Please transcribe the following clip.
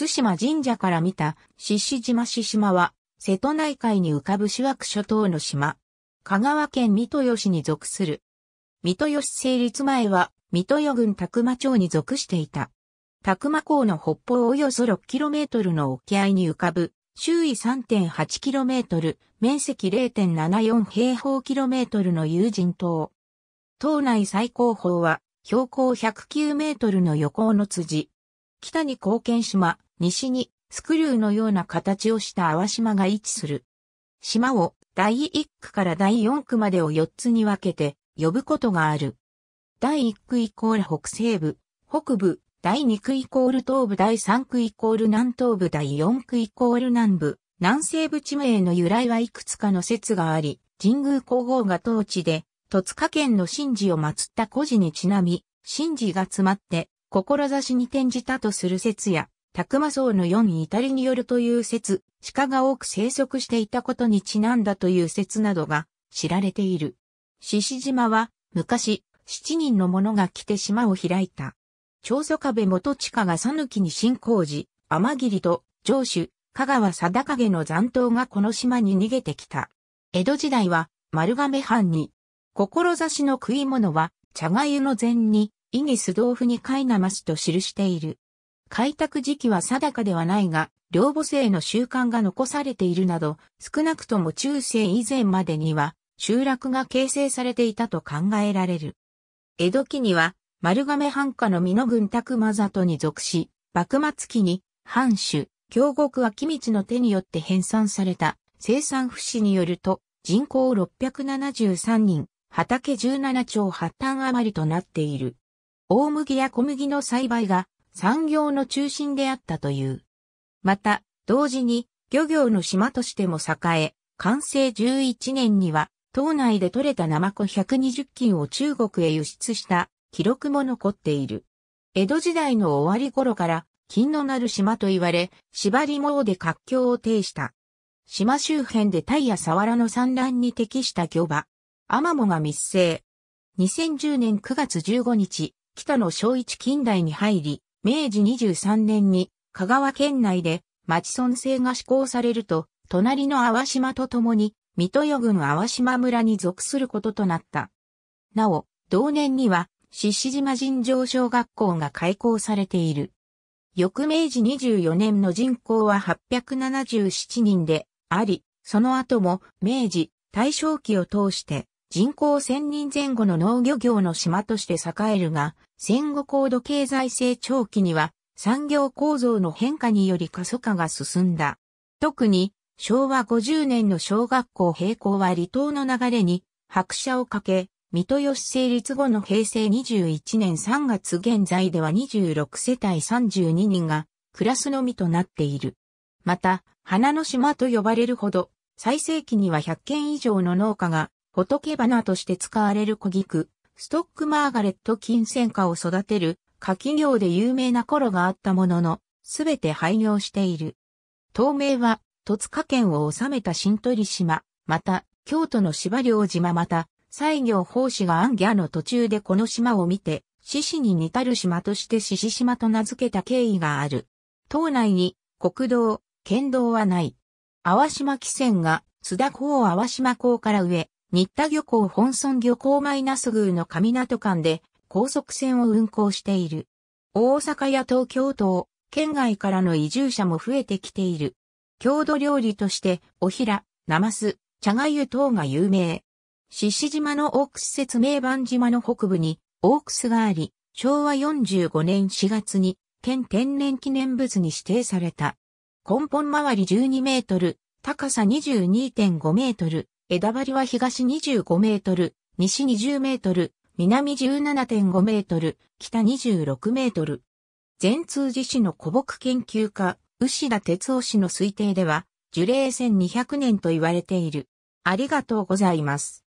津島神社から見た獅子島獅島は、瀬戸内海に浮かぶ枠諸島の島。香川県三豊市に属する。三豊市成立前は、三豊郡宅間町に属していた。宅間港の北方およそ 6km の沖合に浮かぶ、周囲 3.8km、面積0.74平方キロメートルの有人島。島内最高峰は、標高109メートルの横尾の辻。北に貢献島、西にスクリューのような形をした淡島が位置する。島を第1区から第4区までを4つに分けて呼ぶことがある。第1区イコール北西部、北部、第2区イコール東部、第3区イコール南東部、第4区イコール南部、南西部地名の由来はいくつかの説があり、神宮皇后が当地で、戸塚県の神事を祀った古事にちなみ、神事が詰まって、志に転じたとする説や、タクマ層の4イタリによるという説、鹿が多く生息していたことにちなんだという説などが知られている。獅子島は昔7人の者が来て島を開いた。長祖壁元下がさぬきに進行時、天霧と城主、香川貞景の残党がこの島に逃げてきた。江戸時代は丸亀藩に、志の食い物は茶がゆの禅に、イギス豆腐に貝なますと記している。開拓時期は定かではないが、両母性の習慣が残されているなど、少なくとも中世以前までには、集落が形成されていたと考えられる。江戸期には、丸亀藩下の美濃郡宅間里に属し、幕末期に、藩主、京極秋道の手によって編纂された、生産不死によると、人口673人、畑17兆8単余りとなっている。大麦や小麦の栽培が産業の中心であったという。また、同時に漁業の島としても栄え、完成11年には、島内で採れたナマコ120斤を中国へ輸出した記録も残っている。江戸時代の終わり頃から、金のなる島と言われ、縛り網で活況を呈した。島周辺でタイやサワラの産卵に適した魚場。アマモが密生。2010年9月15日、北の正一近代に入り、明治23年に香川県内で町村制が施行されると、隣の淡島と共に、水戸与郡淡島村に属することとなった。なお、同年には、獅子島尋常小学校が開校されている。翌明治24年の人口は877人であり、その後も明治、大正期を通して人口1000人前後の農漁業の島として栄えるが、戦後高度経済成長期には産業構造の変化により過疎化が進んだ。特に昭和50年の小学校閉校は離島の流れに拍車をかけ、水戸吉成立後の平成21年3月現在では26世帯32人が暮らすのみとなっている。また、花の島と呼ばれるほど、最盛期には100軒以上の農家が仏花として使われる小菊、ストックマーガレット金銭花を育てる企業で有名な頃があったものの、すべて廃業している。東名は、戸塚県を治めた新鳥島、また、京都の芝領島また、西行法師が暗ンギャの途中でこの島を見て、獅子に似たる島として獅子島と名付けた経緯がある。島内に国道、県道はない。淡島汽船が津田港淡島港から上、新田漁港本村漁港マイナス宮の上港間で高速船を運航している。大阪や東京都、県外からの移住者も増えてきている。郷土料理として、おひら、ナマス、茶がゆ等が有名。獅子島のオークス説明板島の北部にオークスがあり、昭和45年4月に県天然記念物に指定された。根本周り12メートル、高さ22.5メートル、枝張りは東25メートル、西20メートル、南17.5メートル、北26メートル。全通寺市の古木研究家、牛田哲夫氏の推定では、樹齢1200年と言われている。ありがとうございます。